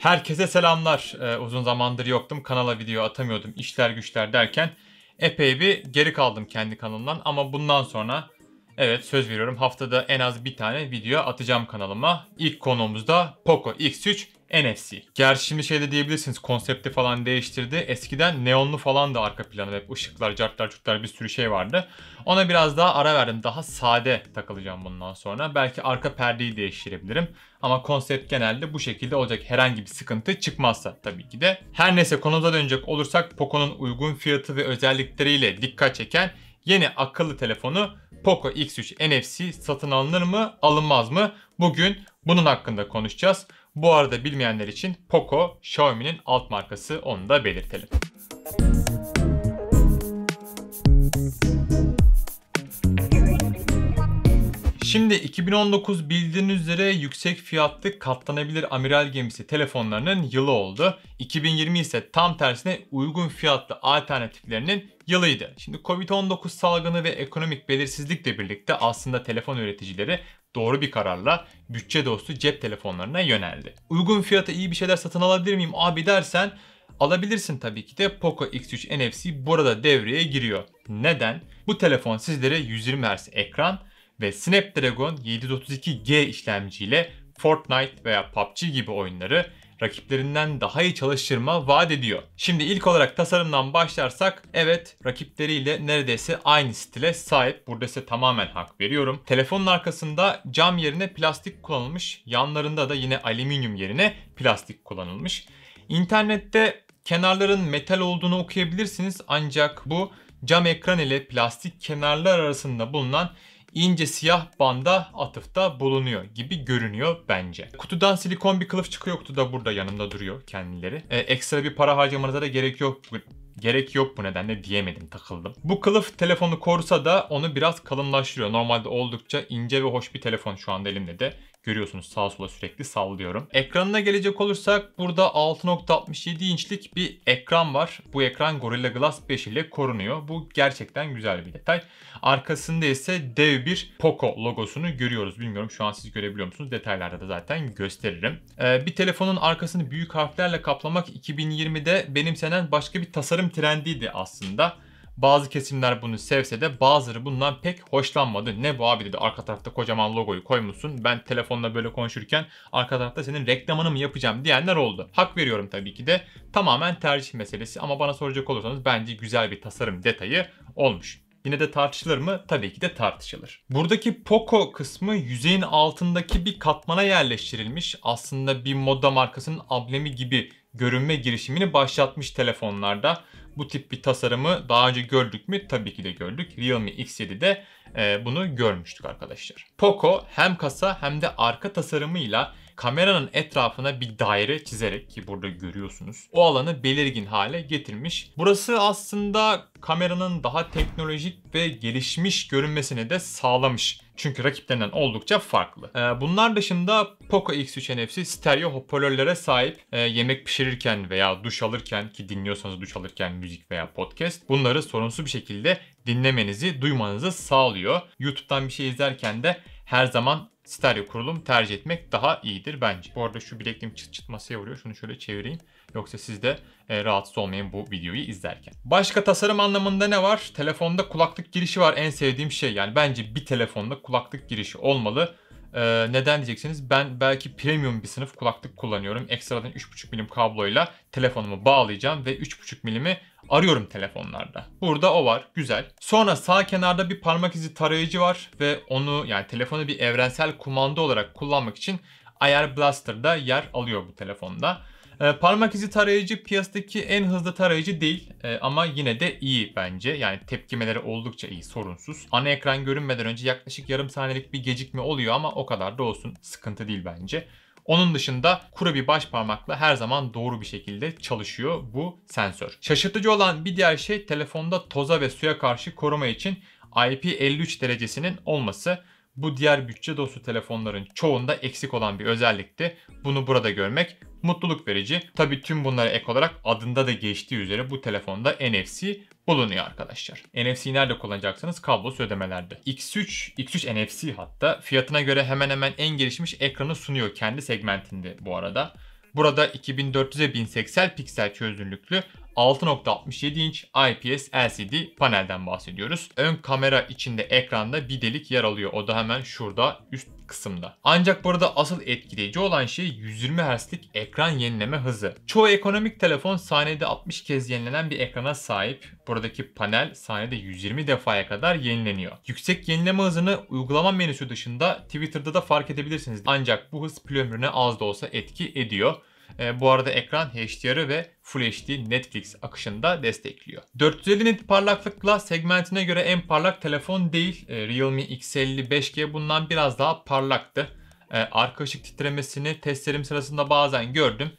Herkese selamlar. Ee, uzun zamandır yoktum. Kanala video atamıyordum. İşler güçler derken epey bir geri kaldım kendi kanalımdan. Ama bundan sonra evet söz veriyorum haftada en az bir tane video atacağım kanalıma. İlk konuğumuz da Poco X3 NFC. Gerçi şimdi şey de diyebilirsiniz konsepti falan değiştirdi. Eskiden neonlu falan da arka planı hep ışıklar, cartlar, çutlar bir sürü şey vardı. Ona biraz daha ara verdim. Daha sade takılacağım bundan sonra. Belki arka perdeyi değiştirebilirim. Ama konsept genelde bu şekilde olacak. Herhangi bir sıkıntı çıkmazsa tabii ki de. Her neyse konumuza dönecek olursak Poco'nun uygun fiyatı ve özellikleriyle dikkat çeken yeni akıllı telefonu Poco X3 NFC satın alınır mı alınmaz mı? Bugün bunun hakkında konuşacağız. Bu arada bilmeyenler için Poco Xiaomi'nin alt markası onu da belirtelim. Şimdi 2019 bildiğiniz üzere yüksek fiyatlı katlanabilir amiral gemisi telefonlarının yılı oldu. 2020 ise tam tersine uygun fiyatlı alternatiflerinin yılıydı. Şimdi Covid-19 salgını ve ekonomik belirsizlikle birlikte aslında telefon üreticileri doğru bir kararla bütçe dostu cep telefonlarına yöneldi. Uygun fiyata iyi bir şeyler satın alabilir miyim abi dersen alabilirsin tabii ki de Poco X3 NFC burada devreye giriyor. Neden? Bu telefon sizlere 120 Hz ekran ve Snapdragon 732G işlemciyle Fortnite veya PUBG gibi oyunları rakiplerinden daha iyi çalıştırma vaat ediyor. Şimdi ilk olarak tasarımdan başlarsak evet rakipleriyle neredeyse aynı stile sahip. Burada size tamamen hak veriyorum. Telefonun arkasında cam yerine plastik kullanılmış. Yanlarında da yine alüminyum yerine plastik kullanılmış. İnternette kenarların metal olduğunu okuyabilirsiniz ancak bu cam ekran ile plastik kenarlar arasında bulunan ince siyah banda atıfta bulunuyor gibi görünüyor bence. Kutudan silikon bir kılıf çıkıyor da burada yanımda duruyor kendileri. Ee, ekstra bir para harcamanıza da gerek yok gerek yok bu nedenle diyemedim takıldım. Bu kılıf telefonu korusa da onu biraz kalınlaştırıyor. Normalde oldukça ince ve hoş bir telefon şu anda elimde de. Görüyorsunuz sağa sola sürekli sallıyorum. Ekranına gelecek olursak burada 6.67 inçlik bir ekran var. Bu ekran Gorilla Glass 5 ile korunuyor. Bu gerçekten güzel bir detay. Arkasında ise dev bir Poco logosunu görüyoruz. Bilmiyorum şu an siz görebiliyor musunuz? Detaylarda da zaten gösteririm. Ee, bir telefonun arkasını büyük harflerle kaplamak 2020'de benimsenen başka bir tasarım trendiydi aslında. Bazı kesimler bunu sevse de bazıları bundan pek hoşlanmadı. Ne bu abi dedi arka tarafta kocaman logoyu koymuşsun. Ben telefonla böyle konuşurken arka tarafta senin reklamını mı yapacağım diyenler oldu. Hak veriyorum tabii ki de tamamen tercih meselesi ama bana soracak olursanız bence güzel bir tasarım detayı olmuş. Yine de tartışılır mı? Tabii ki de tartışılır. Buradaki Poco kısmı yüzeyin altındaki bir katmana yerleştirilmiş. Aslında bir moda markasının ablemi gibi görünme girişimini başlatmış telefonlarda bu tip bir tasarımı daha önce gördük mü? Tabii ki de gördük. Realme X7'de e, bunu görmüştük arkadaşlar. Poco hem kasa hem de arka tasarımıyla kameranın etrafına bir daire çizerek ki burada görüyorsunuz o alanı belirgin hale getirmiş. Burası aslında kameranın daha teknolojik ve gelişmiş görünmesini de sağlamış. Çünkü rakiplerinden oldukça farklı. Ee, bunlar dışında Poco X3 NFC stereo hoparlörlere sahip e, yemek pişirirken veya duş alırken ki dinliyorsanız duş alırken müzik veya podcast bunları sorunsuz bir şekilde dinlemenizi, duymanızı sağlıyor. YouTube'dan bir şey izlerken de her zaman stereo kurulum tercih etmek daha iyidir bence. Bu arada şu bilekliğim çıt çıt masaya vuruyor. Şunu şöyle çevireyim. Yoksa siz de e, rahatsız olmayın bu videoyu izlerken. Başka tasarım anlamında ne var? Telefonda kulaklık girişi var en sevdiğim şey. Yani bence bir telefonda kulaklık girişi olmalı. Ee, neden diyeceksiniz? Ben belki premium bir sınıf kulaklık kullanıyorum. Ekstradan 3.5 milim kabloyla telefonumu bağlayacağım ve 3.5 milimi arıyorum telefonlarda. Burada o var. Güzel. Sonra sağ kenarda bir parmak izi tarayıcı var ve onu yani telefonu bir evrensel kumanda olarak kullanmak için IR Blaster'da yer alıyor bu telefonda. Ee, parmak izi tarayıcı piyasadaki en hızlı tarayıcı değil e, ama yine de iyi bence. Yani tepkimeleri oldukça iyi, sorunsuz. Ana ekran görünmeden önce yaklaşık yarım saniyelik bir gecikme oluyor ama o kadar da olsun sıkıntı değil bence. Onun dışında kuru bir baş parmakla her zaman doğru bir şekilde çalışıyor bu sensör. Şaşırtıcı olan bir diğer şey telefonda toza ve suya karşı koruma için IP53 derecesinin olması. Bu diğer bütçe dostu telefonların çoğunda eksik olan bir özellikti. Bunu burada görmek mutluluk verici. Tabi tüm bunlara ek olarak adında da geçtiği üzere bu telefonda NFC bulunuyor arkadaşlar. NFC'yi nerede kullanacaksınız? Kablosuz ödemelerde. X3, X3 NFC hatta fiyatına göre hemen hemen en gelişmiş ekranı sunuyor kendi segmentinde bu arada. Burada 2400'e 1080 piksel çözünürlüklü 6.67 inç IPS LCD panelden bahsediyoruz. Ön kamera içinde ekranda bir delik yer alıyor. O da hemen şurada üst kısımda. Ancak burada asıl etkileyici olan şey 120 Hz'lik ekran yenileme hızı. Çoğu ekonomik telefon saniyede 60 kez yenilenen bir ekrana sahip. Buradaki panel saniyede 120 defaya kadar yenileniyor. Yüksek yenileme hızını uygulama menüsü dışında Twitter'da da fark edebilirsiniz. Ancak bu hız pil ömrüne az da olsa etki ediyor. E, bu arada ekran HDR'ı ve Full HD Netflix akışında destekliyor. 450 nit parlaklıkla segmentine göre en parlak telefon değil. E, Realme X50 5G bundan biraz daha parlaktı. E, arka ışık titremesini testlerim sırasında bazen gördüm.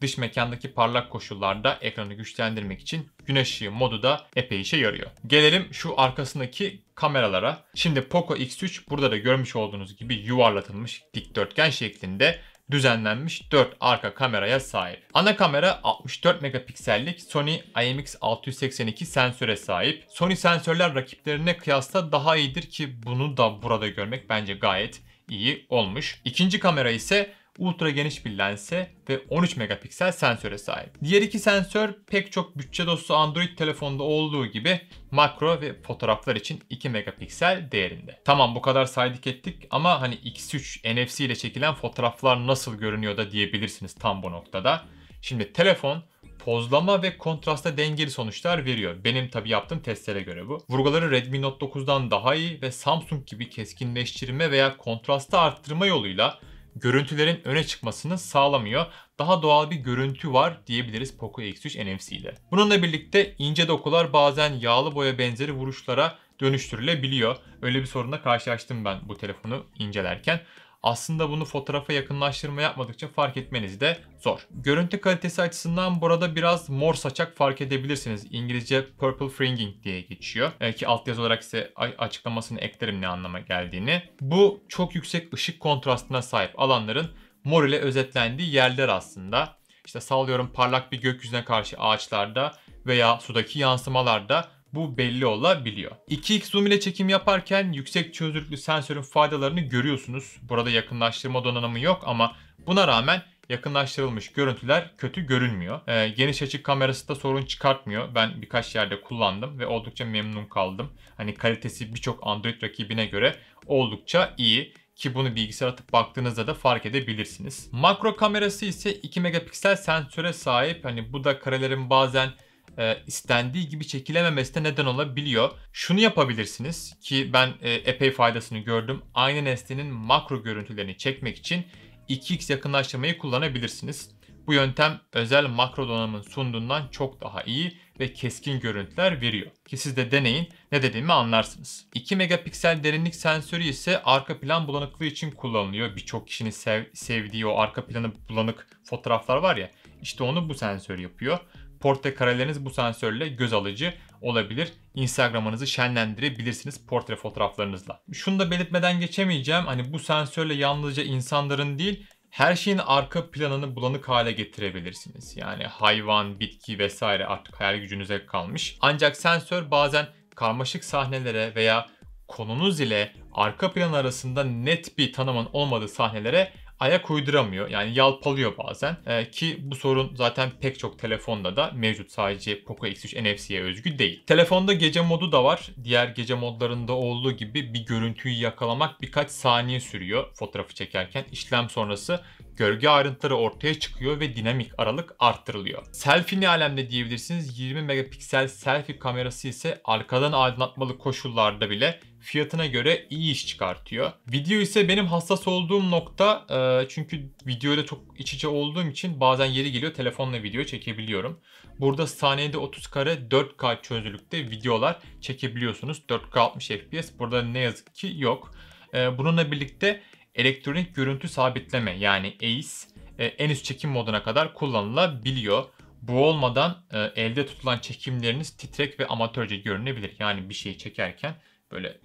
Dış mekandaki parlak koşullarda ekranı güçlendirmek için güneş ışığı modu da epey işe yarıyor. Gelelim şu arkasındaki kameralara. Şimdi Poco X3 burada da görmüş olduğunuz gibi yuvarlatılmış dikdörtgen şeklinde düzenlenmiş 4 arka kameraya sahip. Ana kamera 64 megapiksellik Sony IMX682 sensöre sahip. Sony sensörler rakiplerine kıyasla daha iyidir ki bunu da burada görmek bence gayet iyi olmuş. İkinci kamera ise ultra geniş bir lense ve 13 megapiksel sensöre sahip. Diğer iki sensör pek çok bütçe dostu Android telefonda olduğu gibi makro ve fotoğraflar için 2 megapiksel değerinde. Tamam bu kadar saydık ettik ama hani X3 NFC ile çekilen fotoğraflar nasıl görünüyor da diyebilirsiniz tam bu noktada. Şimdi telefon pozlama ve kontrasta dengeli sonuçlar veriyor. Benim tabi yaptığım testlere göre bu. Vurguları Redmi Note 9'dan daha iyi ve Samsung gibi keskinleştirme veya kontrastı arttırma yoluyla görüntülerin öne çıkmasını sağlamıyor. Daha doğal bir görüntü var diyebiliriz Poco X3 NFC ile. Bununla birlikte ince dokular bazen yağlı boya benzeri vuruşlara dönüştürülebiliyor. Öyle bir sorunla karşılaştım ben bu telefonu incelerken. Aslında bunu fotoğrafa yakınlaştırma yapmadıkça fark etmeniz de zor. Görüntü kalitesi açısından burada biraz mor saçak fark edebilirsiniz. İngilizce purple fringing diye geçiyor. Ee, ki altyazı olarak size açıklamasını eklerim ne anlama geldiğini. Bu çok yüksek ışık kontrastına sahip alanların mor ile özetlendiği yerler aslında. İşte sallıyorum parlak bir gökyüzüne karşı ağaçlarda veya sudaki yansımalarda bu belli olabiliyor. 2x zoom ile çekim yaparken yüksek çözünürlüklü sensörün faydalarını görüyorsunuz. Burada yakınlaştırma donanımı yok ama buna rağmen yakınlaştırılmış görüntüler kötü görünmüyor. ee, geniş açı kamerası da sorun çıkartmıyor. Ben birkaç yerde kullandım ve oldukça memnun kaldım. Hani kalitesi birçok Android rakibine göre oldukça iyi ki bunu bilgisayar atıp baktığınızda da fark edebilirsiniz. Makro kamerası ise 2 megapiksel sensöre sahip. Hani bu da karelerin bazen e, istendiği gibi çekilememesi de neden olabiliyor. Şunu yapabilirsiniz ki ben e, epey faydasını gördüm. Aynı nesnenin makro görüntülerini çekmek için 2x yakınlaştırmayı kullanabilirsiniz. Bu yöntem özel makro donanımın sunduğundan çok daha iyi ve keskin görüntüler veriyor. Ki siz de deneyin ne dediğimi anlarsınız. 2 megapiksel derinlik sensörü ise arka plan bulanıklığı için kullanılıyor. Birçok kişinin sev sevdiği o arka planı bulanık fotoğraflar var ya işte onu bu sensör yapıyor. Portre kareleriniz bu sensörle göz alıcı olabilir. Instagram'ınızı şenlendirebilirsiniz portre fotoğraflarınızla. Şunu da belirtmeden geçemeyeceğim. Hani bu sensörle yalnızca insanların değil her şeyin arka planını bulanık hale getirebilirsiniz. Yani hayvan, bitki vesaire artık hayal gücünüze kalmış. Ancak sensör bazen karmaşık sahnelere veya konunuz ile arka plan arasında net bir tanımın olmadığı sahnelere ayak uyduramıyor. Yani yalpalıyor bazen. E, ki bu sorun zaten pek çok telefonda da mevcut. Sadece Poco X3 NFC'ye özgü değil. Telefonda gece modu da var. Diğer gece modlarında olduğu gibi bir görüntüyü yakalamak birkaç saniye sürüyor fotoğrafı çekerken. işlem sonrası gölge ayrıntıları ortaya çıkıyor ve dinamik aralık arttırılıyor. Selfie ne alemde diyebilirsiniz. 20 megapiksel selfie kamerası ise arkadan aydınlatmalı koşullarda bile fiyatına göre iyi iş çıkartıyor. Video ise benim hassas olduğum nokta e, çünkü videoda çok iç içe olduğum için bazen yeri geliyor telefonla video çekebiliyorum. Burada saniyede 30 kare 4K çözünürlükte videolar çekebiliyorsunuz. 4K 60 FPS burada ne yazık ki yok. E, bununla birlikte elektronik görüntü sabitleme yani ACE e, en üst çekim moduna kadar kullanılabiliyor. Bu olmadan e, elde tutulan çekimleriniz titrek ve amatörce görünebilir. Yani bir şeyi çekerken böyle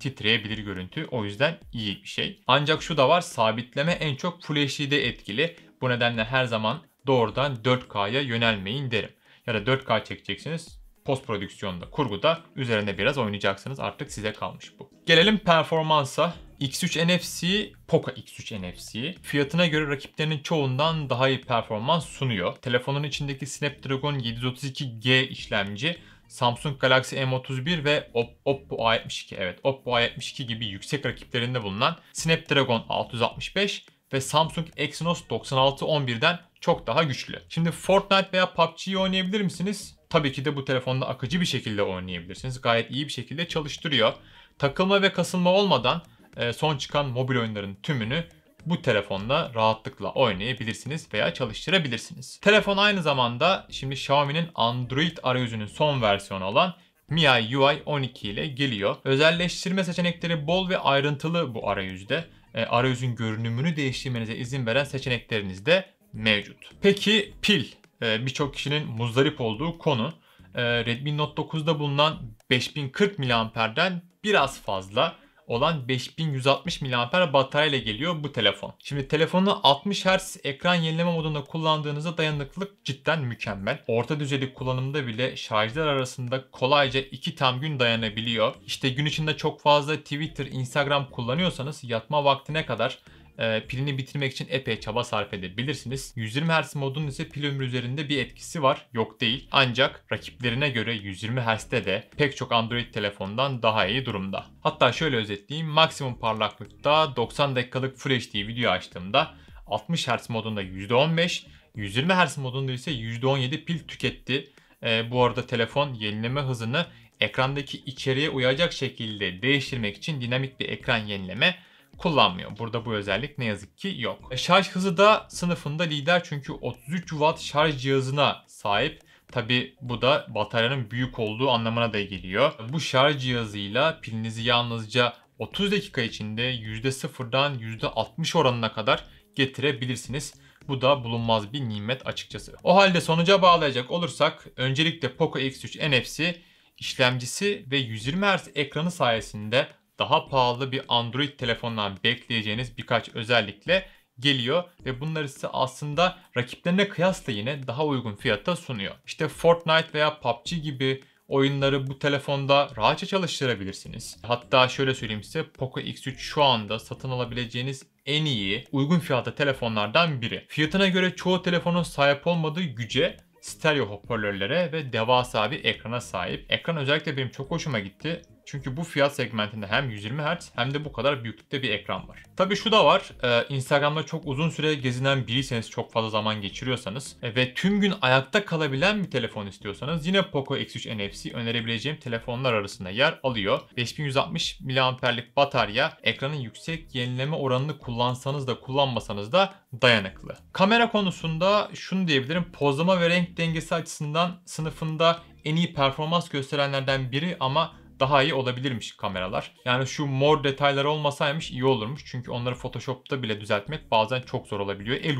titreyebilir görüntü. O yüzden iyi bir şey. Ancak şu da var sabitleme en çok Full HD etkili. Bu nedenle her zaman doğrudan 4K'ya yönelmeyin derim. Ya da 4K çekeceksiniz. Post prodüksiyonda, kurguda üzerine biraz oynayacaksınız. Artık size kalmış bu. Gelelim performansa. X3 NFC, Poco X3 NFC fiyatına göre rakiplerinin çoğundan daha iyi performans sunuyor. Telefonun içindeki Snapdragon 732G işlemci Samsung Galaxy M31 ve Oppo A72 evet Oppo A72 gibi yüksek rakiplerinde bulunan Snapdragon 665 ve Samsung Exynos 9611'den çok daha güçlü. Şimdi Fortnite veya PUBG'yi oynayabilir misiniz? Tabii ki de bu telefonda akıcı bir şekilde oynayabilirsiniz. Gayet iyi bir şekilde çalıştırıyor. Takılma ve kasılma olmadan ee, son çıkan mobil oyunların tümünü bu telefonda rahatlıkla oynayabilirsiniz veya çalıştırabilirsiniz. Telefon aynı zamanda şimdi Xiaomi'nin Android arayüzünün son versiyonu olan MIUI UI 12 ile geliyor. Özelleştirme seçenekleri bol ve ayrıntılı bu arayüzde. E, arayüzün görünümünü değiştirmenize izin veren seçenekleriniz de mevcut. Peki pil e, birçok kişinin muzdarip olduğu konu. E, Redmi Note 9'da bulunan 5040 mAh'den biraz fazla olan 5160 mAh bataryayla geliyor bu telefon. Şimdi telefonu 60 Hz ekran yenileme modunda kullandığınızda dayanıklılık cidden mükemmel. Orta düzeyli kullanımda bile şarjlar arasında kolayca 2 tam gün dayanabiliyor. İşte gün içinde çok fazla Twitter, Instagram kullanıyorsanız yatma vaktine kadar e, pilini bitirmek için epey çaba sarf edebilirsiniz. 120 Hz modunun ise pil ömrü üzerinde bir etkisi var. Yok değil. Ancak rakiplerine göre 120 Hz'de de pek çok Android telefondan daha iyi durumda. Hatta şöyle özetleyeyim. Maksimum parlaklıkta 90 dakikalık Full HD video açtığımda 60 Hz modunda %15, 120 Hz modunda ise %17 pil tüketti. E, bu arada telefon yenileme hızını ekrandaki içeriğe uyacak şekilde değiştirmek için dinamik bir ekran yenileme kullanmıyor. Burada bu özellik ne yazık ki yok. E, şarj hızı da sınıfında lider çünkü 33 watt şarj cihazına sahip. Tabi bu da bataryanın büyük olduğu anlamına da geliyor. Bu şarj cihazıyla pilinizi yalnızca 30 dakika içinde %0'dan %60 oranına kadar getirebilirsiniz. Bu da bulunmaz bir nimet açıkçası. O halde sonuca bağlayacak olursak öncelikle Poco X3 NFC işlemcisi ve 120 Hz ekranı sayesinde daha pahalı bir Android telefondan bekleyeceğiniz birkaç özellikle geliyor ve bunları size aslında rakiplerine kıyasla yine daha uygun fiyata sunuyor. İşte Fortnite veya PUBG gibi oyunları bu telefonda rahatça çalıştırabilirsiniz. Hatta şöyle söyleyeyim size Poco X3 şu anda satın alabileceğiniz en iyi uygun fiyatlı telefonlardan biri. Fiyatına göre çoğu telefonun sahip olmadığı güce stereo hoparlörlere ve devasa bir ekrana sahip. Ekran özellikle benim çok hoşuma gitti. Çünkü bu fiyat segmentinde hem 120 Hz hem de bu kadar büyüklükte bir ekran var. Tabii şu da var. E, Instagram'da çok uzun süre gezinen biriyseniz çok fazla zaman geçiriyorsanız e, ve tüm gün ayakta kalabilen bir telefon istiyorsanız yine Poco X3 NFC önerebileceğim telefonlar arasında yer alıyor. 5160 mAh'lik batarya ekranın yüksek yenileme oranını kullansanız da kullanmasanız da dayanıklı. Kamera konusunda şunu diyebilirim. Pozlama ve renk dengesi açısından sınıfında en iyi performans gösterenlerden biri ama daha iyi olabilirmiş kameralar. Yani şu mor detaylar olmasaymış iyi olurmuş. Çünkü onları Photoshop'ta bile düzeltmek bazen çok zor olabiliyor. El,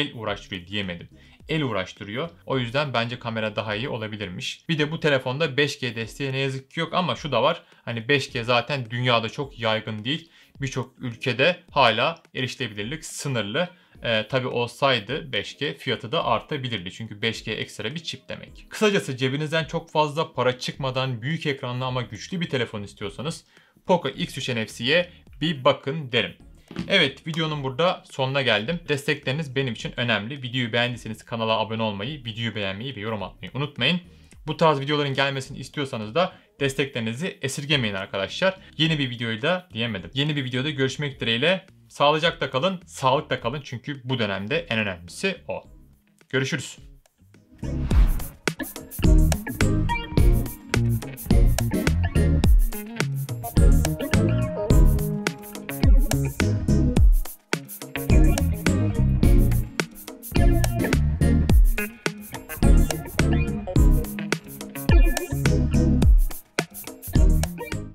el uğraştırıyor diyemedim. El uğraştırıyor. O yüzden bence kamera daha iyi olabilirmiş. Bir de bu telefonda 5G desteği ne yazık ki yok ama şu da var. Hani 5G zaten dünyada çok yaygın değil. Birçok ülkede hala erişilebilirlik sınırlı. E, tabii olsaydı 5G fiyatı da artabilirdi. Çünkü 5G ekstra bir çip demek. Kısacası cebinizden çok fazla para çıkmadan büyük ekranlı ama güçlü bir telefon istiyorsanız Poco X3 NFC'ye bir bakın derim. Evet videonun burada sonuna geldim. Destekleriniz benim için önemli. Videoyu beğendiyseniz kanala abone olmayı, videoyu beğenmeyi ve yorum atmayı unutmayın. Bu tarz videoların gelmesini istiyorsanız da desteklerinizi esirgemeyin arkadaşlar. Yeni bir videoyla diyemedim. Yeni bir videoda görüşmek dileğiyle. Sağlıcakla kalın, sağlıkla kalın çünkü bu dönemde en önemlisi o. Görüşürüz.